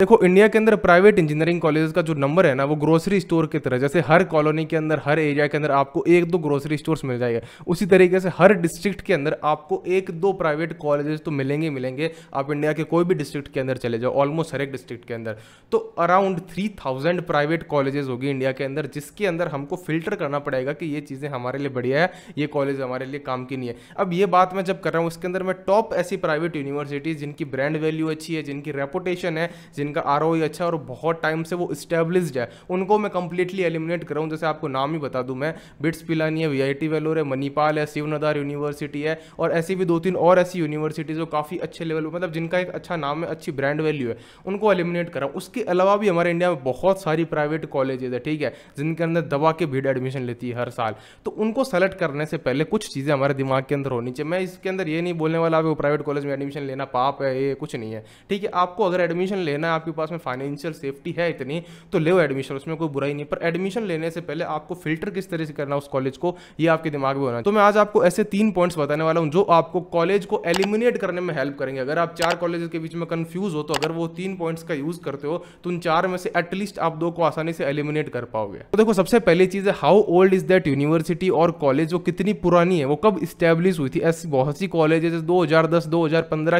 देखो इंडिया के अंदर प्राइवेट इंजीनियरिंग कॉलेजेस का जो नंबर है ना वो ग्रोसरी स्टोर की तरह जैसे हर कॉलोनी के अंदर हर एरिया के अंदर आपको एक दो ग्रोसरी स्टोर्स मिल जाएगा उसी तरीके से हर डिस्ट्रिक्ट के अंदर आपको एक दो प्राइवेट कॉलेजेस तो मिलेंगे मिलेंगे आप इंडिया के कोई भी डिस्ट्रिक्ट के अंदर चले जाओ ऑलमोस्ट हर एक डिस्ट्रिक्ट के अंदर तो around three thousand private colleges होगी इंडिया के अंदर जिसके अंदर हमको फिल्टर करना पड़ेगा कि ये चीज़ें हमारे लिए बढ़िया है ये कॉलेज हमारे लिए काम की नहीं है अब ये बात मैं जब कर रहा हूँ उसके अंदर मैं टॉप ऐसी प्राइवेट यूनिवर्सिटीज़ जिनकी ब्रांड वैल्यू अच्छी है जिनकी रेपुटेशन है जिनका आर अच्छा और बहुत टाइम से वो इस्टेब्लिश्ड है उनको मैं कंप्लीटली एलिमिनेट कराऊँ जैसे आपको नाम ही बता दूँ मैं बिट्स पिलानी है वी आई टी वेलोर है मनीपाल है शिवनदार यूनिवर्सिटी है और ऐसी भी दो तीन और ऐसी यूनिवर्सिटीज़ जो काफ़ी अच्छे लेवल पर मतलब जिनका एक अच्छा नाम है अच्छी ब्रांड वैल्यू है उनको एलिमिनेट कराऊँ उसके अलावा भी हमारे इंडिया में बहुत सारी प्राइवेट कॉलेजेज है ठीक है जिनके अंदर दबा के भीड़ एडमिशन लेती है हर साल तो उनको सेलेक्ट करने से पहले कुछ चीज़ें हमारे दिमाग के अंदर होनी चाहिए मैं इसके अंदर ये नहीं बोलने वाला प्राइवेट कॉलेज में एडमिशन लेना पाप है ये कुछ नहीं है ठीक है आपको अगर एडमिशन लेना है आपके पास में फाइनेंशियल सेफ्टी है इतनी तो ले एडमिशन उसमें कोई बुराई नहीं पर एडमिशन लेने से पहले आपको फिल्टर किस तरह से करना उस कॉलेज को ये आपके दिमाग में होना तो मैं आज आपको ऐसे तीन पॉइंट्स बताने वाला हूँ जो आपको कॉलेज को एलिमिनेट करने में हेल्प करेंगे अगर आप चार कॉलेज के बीच में कन्फ्यूज हो तो अगर वो तीन पॉइंट्स का यूज करते हो तो उन चार में से एटलीस्ट आप दो को आसानी से एलिमिनेट कर पाओगे तो देखो सबसे पहली चीज है how old is that university और कॉलेज वो कितनी पुरानी है वो कब स्टैब्लिश हुई थी ऐसी बहुत सी कॉलेज दो हजार दस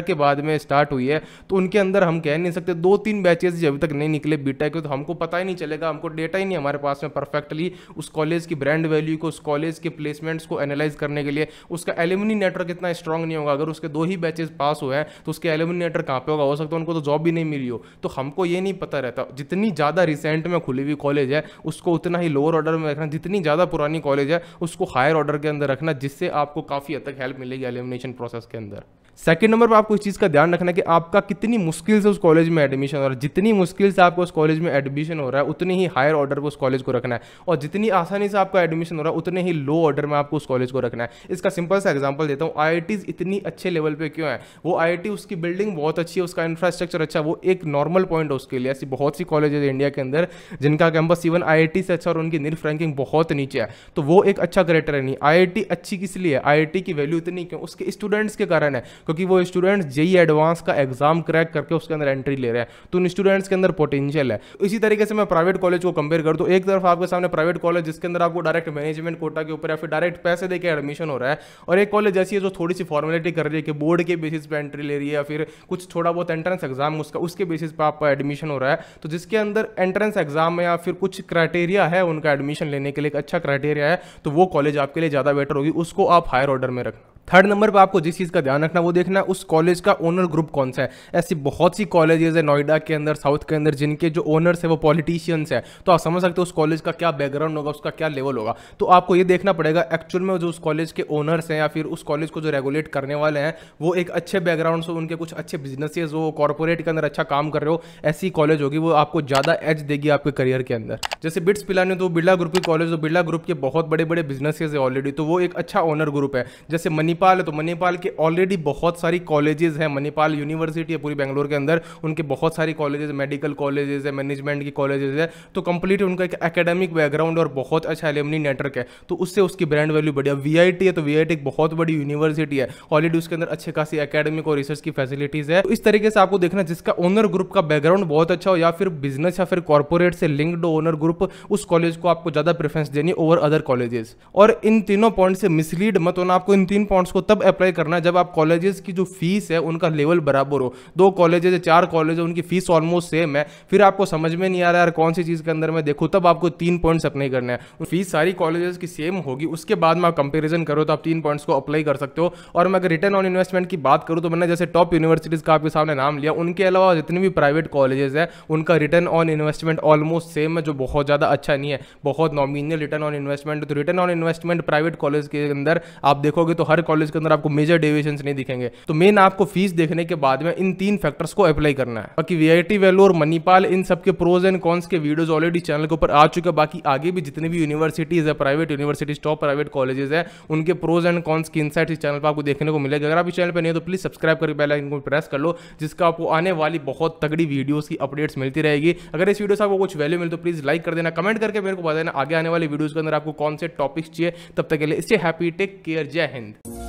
के बाद में स्टार्ट हुई है तो उनके अंदर हम कह नहीं सकते दो तीन बैचेज अभी तक नहीं निकले बीटेक के तो हमको पता ही नहीं चलेगा हमको डेटा ही नहीं हमारे पास में परफेक्टली उस कॉलेज की ब्रांड वैल्यू को उस कॉलेज के प्लेसमेंट्स को एनालाइज करने के लिए उसका एलुमिनी नेटवर्क इतना स्ट्रांग नहीं होगा अगर उसके दो ही बैचेज पास हुए हैं तो उसके एलुमिनी नेटवर्क कहाँ पर होगा हो सकता है उनको तो जॉब भी नहीं मिली हो तो हमको ये नहीं पता रहता जितनी ज़्यादा रिसेंट में खुली हुई कॉलेज है उसको उतना ही लोअर ऑर्डर में रखना जितनी ज़्यादा पुरानी कॉलेज है उसको हायर ऑर्डर के अंदर रखना जिससे आपको काफ़ी हद तक हेल्प मिलेगी एलिमिनेशन प्रोसेस के अंदर सेकंड नंबर पर आपको इस चीज़ का ध्यान रखना है कि आपका कितनी मुश्किल से उस कॉलेज में एडमिशन हो रहा है जितनी मुश्किल से आपको उस कॉलेज में एडमिशन हो रहा है उतनी ही हायर ऑर्डर पर उस कॉलेज को रखना है और जितनी आसानी से आपका एडमिशन हो रहा है उतने ही लो ऑर्डर में आपको उस कॉलेज को रखना है इसका सिंपल सा एग्जाम्पल देता हूँ आई इतनी अच्छे लेवल पर क्यों है वो आई उसकी बिल्डिंग बहुत अच्छी है उसका इंफ्रास्ट्रक्चर अच्छा वो एक नॉर्मल पॉइंट है उसके लिए ऐसी बहुत सी कॉलेज है इंडिया के अंदर जिनका कैंपस इवन आई से अच्छा और उनकी निर्फ रैंकिंग बहुत नीचे है तो वो एक अच्छा करेक्टर है नहीं आई अच्छी किस लिए आई की वैल्यू इतनी क्यों उसके स्टूडेंट्स के कारण है क्योंकि वो स्टूडेंट्स जेई एडवांस का एग्जाम क्रैक करके उसके अंदर एंट्री ले रहे हैं तो उन स्टूडेंट्स के अंदर पोटेंशियल है इसी तरीके से मैं प्राइवेट कॉलेज को कंपेयर कर दूँ एक तरफ आपके सामने प्राइवेट कॉलेज जिसके अंदर आपको डायरेक्ट मैनेजमेंट कोटा के ऊपर या फिर डायरेक्ट पैसे देकर एडमिशन हो रहा है और एक कॉलेज ऐसी है जो थोड़ी सी फॉर्मेलिटी कर रही है कि बोर्ड के बेसिस पर एंट्री ले रही है या फिर कुछ थोड़ा बहुत एंट्रेंस एग्जाम उसका उसके बेसिस पर आपका एडमिशन हो रहा है तो जिसके अंदर एंट्रेंस एग्जाम या फिर कुछ क्राइटेरिया है उनका एडमिशन लेने के लिए एक अच्छा क्राइटेरिया है तो वो कॉलेज आपके लिए ज़्यादा बेटर होगी उसको आप हायर ऑर्डर में रखना थर्ड नंबर पर आपको जिस चीज़ का ध्यान रखना वो देखना है उस कॉलेज का ओनर ग्रुप कौन सा है ऐसी बहुत सी कॉलेजेस है नोएडा के अंदर साउथ के अंदर जिनके जो ओनर्स है वो पॉलिटिशियंस है तो आप समझ सकते हो उस कॉलेज का क्या बैकग्राउंड होगा उसका क्या लेवल होगा तो आपको ये देखना पड़ेगा एक्चुअल में जो उस कॉलेज के ओनर्स हैं या फिर उस कॉलेज को जो रेगुलेट करने वाले हैं वो एक अच्छे बैकग्राउंड से उनके कुछ अच्छे बिजनेसेस हो कॉर्पोरेट के अंदर अच्छा काम कर रहे हो ऐसी कॉलेज होगी वो आपको ज़्यादा एज देगी आपके करियर के अंदर जैसे बिट्स पिलाने तो बिरला ग्रुप की कॉलेज तो बिरला ग्रुप के बहुत बड़े बड़े बिजनेस है ऑलरेडी तो वो एक अच्छा ओनर ग्रुप है जैसे मनी मणिपाल है तो मणिपाल के ऑलरेडी बहुत सारी कॉलेजेस हैं मणिपाल यूनिवर्सिटी है पूरी बेंगलोर के अंदर उनके बहुत सारी कॉलेजेस मेडिकल कॉलेजेस है मैनेजमेंट की कॉलेजेस है तो कंप्लीट उनका एक एकेडमिक बैकग्राउंड और बहुत अच्छा एलिमनी नेटवर्क है तो उससे उसकी ब्रांड वैल्यू बढ़ी वी है तो वी एक बहुत बड़ी यूनिवर्सिटी है ऑलरेडी उसके अंदर अच्छे खासी अकेडमिक और रिसर्च की फैसिलिटीज है तो इस तरीके से आपको देखना जिसका ओनर ग्रुप का बैकग्राउंड बहुत अच्छा हो या फिर बिजनेस या फिर कॉर्पोरेट से लिंक्ड ओनर ग्रुप उस कॉलेज को आपको ज्यादा प्रेफरेंस देनी ओवर अदर कॉलेजेस और इन तीनों पॉइंट से मिसलीड मत होना आपको इन तीन पॉइंट डिस्काउंट्स को तब अप्लाई करना जब आप कॉलेजेस की जो फीस है उनका लेवल बराबर हो दो कॉलेजेस या चार कॉलेज उनकी फीस ऑलमोस्ट सेम है फिर आपको समझ में नहीं आ रहा यार कौन सी चीज़ के अंदर मैं देखूँ तब आपको तीन पॉइंट्स अप्लाई करने हैं फीस सारी कॉलेजेस की सेम होगी उसके बाद में आप कंपेरिजन करो तो आप तीन पॉइंट्स को अप्लाई कर सकते हो और मैं अगर रिटर्न ऑन इन्वेस्टमेंट की बात करूँ तो मैंने जैसे टॉप यूनिवर्सिटीज़ का आपके सामने नाम लिया उनके अलावा जितने भी प्राइवेट कॉलेजेस है उनका return on investment almost same है जो बहुत ज़्यादा अच्छा नहीं है बहुत नॉमिनियल रिटर्न ऑन इन्वेस्टमेंट तो return on investment private college के अंदर आप देखोगे तो हर कॉलेज कॉलेज के अंदर आपको मेजर डेविएशन नहीं दिखेंगे तो मेन आपको फीस देखने के बाद में इन तीन फैक्टर्स को अप्लाई करना है बाकी वी वैल्यू और मनीपाल इन सबके प्रोज एंड कॉन्स के वीडियोज ऑलरेडी चैनल के ऊपर आ चुके हैं बाकी आगे भी जितने भी यूनिवर्सिटीज है private universities top private colleges है उनके प्रोज एंड कॉन्स की इनसाइट इस चैनल पर आपको देखने को मिलेगा अगर आप इस चैनल पर नहीं तो प्लीज सब्सक्राइब करके पहले इनको प्रेस कर लो जिसका आपको आने वाली बहुत तगड़ी वीडियोस की अपडेट्स मिलती रहेगी अगर इस वीडियो से आपको कुछ वैल्यू मिले तो प्लीज लाइक कर देना कमेंट करके मेरे को बता देना आगे आने वाले वीडियोस के अंदर आपको कौन से टॉपिक्स चाहिए तब तक के लिए इससे हैप्पी टेक केयर जय हिंद